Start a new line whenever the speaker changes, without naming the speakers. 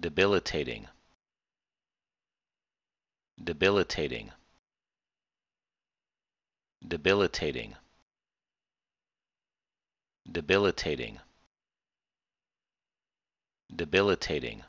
debilitating debilitating debilitating debilitating debilitating